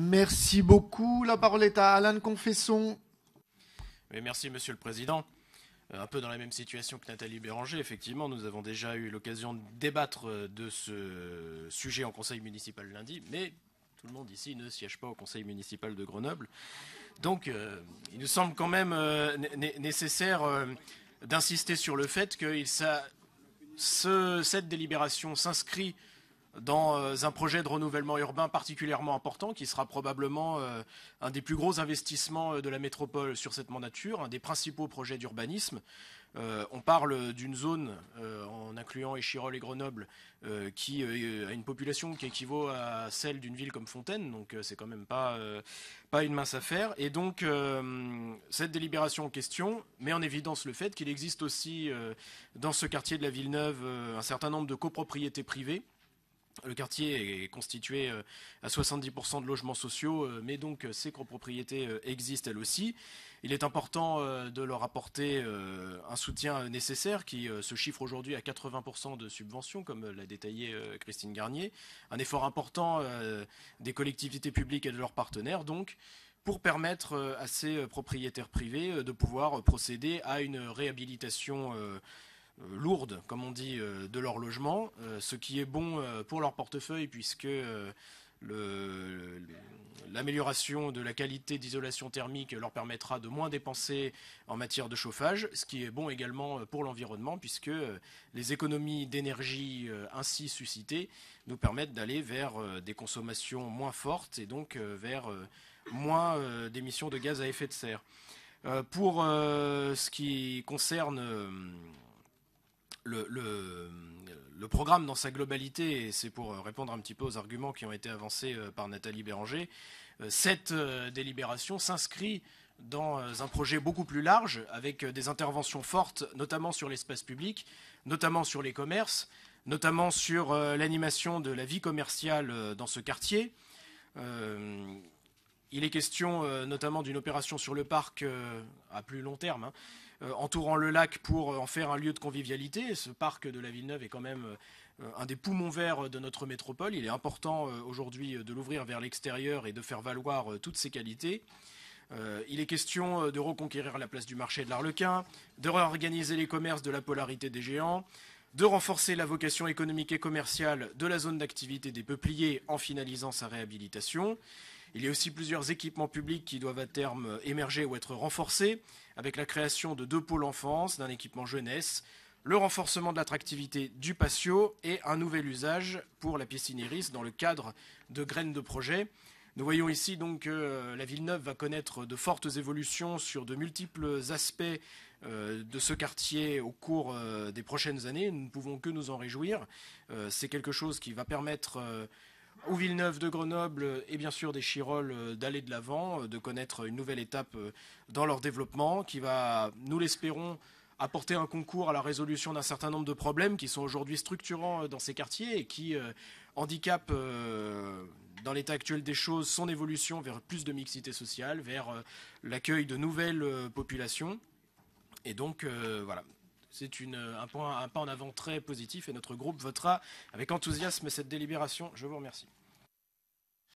Merci beaucoup. La parole est à Alain Confesson. merci, Monsieur le Président. Euh, un peu dans la même situation que Nathalie Béranger, effectivement, nous avons déjà eu l'occasion de débattre euh, de ce sujet en conseil municipal lundi, mais tout le monde ici ne siège pas au conseil municipal de Grenoble. Donc, euh, il nous semble quand même nécessaire d'insister sur le fait que cette délibération s'inscrit dans euh, un projet de renouvellement urbain particulièrement important qui sera probablement euh, un des plus gros investissements euh, de la métropole sur cette mandature, un des principaux projets d'urbanisme. on parle d'une zone, en incluant Échirol et Grenoble, qui a une population qui équivaut à celle d'une ville comme Fontaine, donc c'est quand même pas, une mince affaire. Et donc cette délibération en question met en évidence le fait qu'il existe aussi dans ce quartier de la Villeneuve un certain nombre de copropriétés privées le quartier est constitué euh, à 70% de logements sociaux, euh, mais donc ces euh, copropriétés existent elles aussi. Il est important de leur apporter un soutien nécessaire qui se chiffre aujourd'hui à 80% de subventions, comme l'a détaillé Christine Garnier. Un effort important des collectivités publiques et de leurs partenaires, donc, pour permettre à ces propriétaires privés de pouvoir procéder à une réhabilitation euh, lourdes, comme on dit, euh, de leur logement, euh, ce qui est bon pour leur portefeuille puisque l'amélioration de la qualité d'isolation thermique leur permettra de moins dépenser en matière de chauffage, ce qui est bon également pour l'environnement puisque les économies d'énergie ainsi suscitées nous permettent d'aller vers des consommations moins fortes et donc vers moins d'émissions de gaz à effet de serre. Pour ce qui concerne le, programme dans sa globalité, et c'est pour euh, répondre un petit peu aux arguments qui ont été avancés euh, par Nathalie Béranger, euh, cette délibération s'inscrit dans un projet beaucoup plus large, avec des interventions fortes, notamment sur l'espace public, notamment sur les commerces, notamment sur l'animation de la vie commerciale dans ce quartier. Il est question euh, notamment d'une opération sur le parc euh, à plus long terme, hein, euh, entourant le lac pour en faire un lieu de convivialité. ce parc de la Villeneuve est quand même un des poumons verts de notre métropole. Il est important aujourd'hui de l'ouvrir vers l'extérieur et de faire valoir toutes ses qualités. il est question de reconquérir la place du marché de l'Arlequin, de réorganiser les commerces de la polarité des géants, de renforcer la vocation économique et commerciale de la zone d'activité des peupliers en finalisant sa réhabilitation. Il y a aussi plusieurs équipements publics qui doivent à terme émerger ou être renforcés, avec la création de deux pôles enfance, d'un équipement jeunesse, le renforcement de l'attractivité du patio et un nouvel usage pour la piscine dans le cadre de graines de projet. Nous voyons ici donc que euh, la Villeneuve va connaître de fortes évolutions sur de multiples aspects euh, de ce quartier au cours euh, des prochaines années. Nous ne pouvons que nous en réjouir. C'est quelque chose qui va permettre ou Villeneuve de Grenoble euh, et bien sûr des Chirolles euh, d'aller de l'avant, euh, de connaître une nouvelle étape dans leur développement qui va, nous l'espérons, apporter un concours à la résolution d'un certain nombre de problèmes qui sont aujourd'hui structurants dans ces quartiers et qui handicapent, dans l'état actuel des choses, son évolution vers plus de mixité sociale, vers l'accueil de nouvelles populations. Et donc, voilà, c'est euh, un, un pas en avant très positif et notre groupe votera avec enthousiasme cette délibération. Je vous remercie.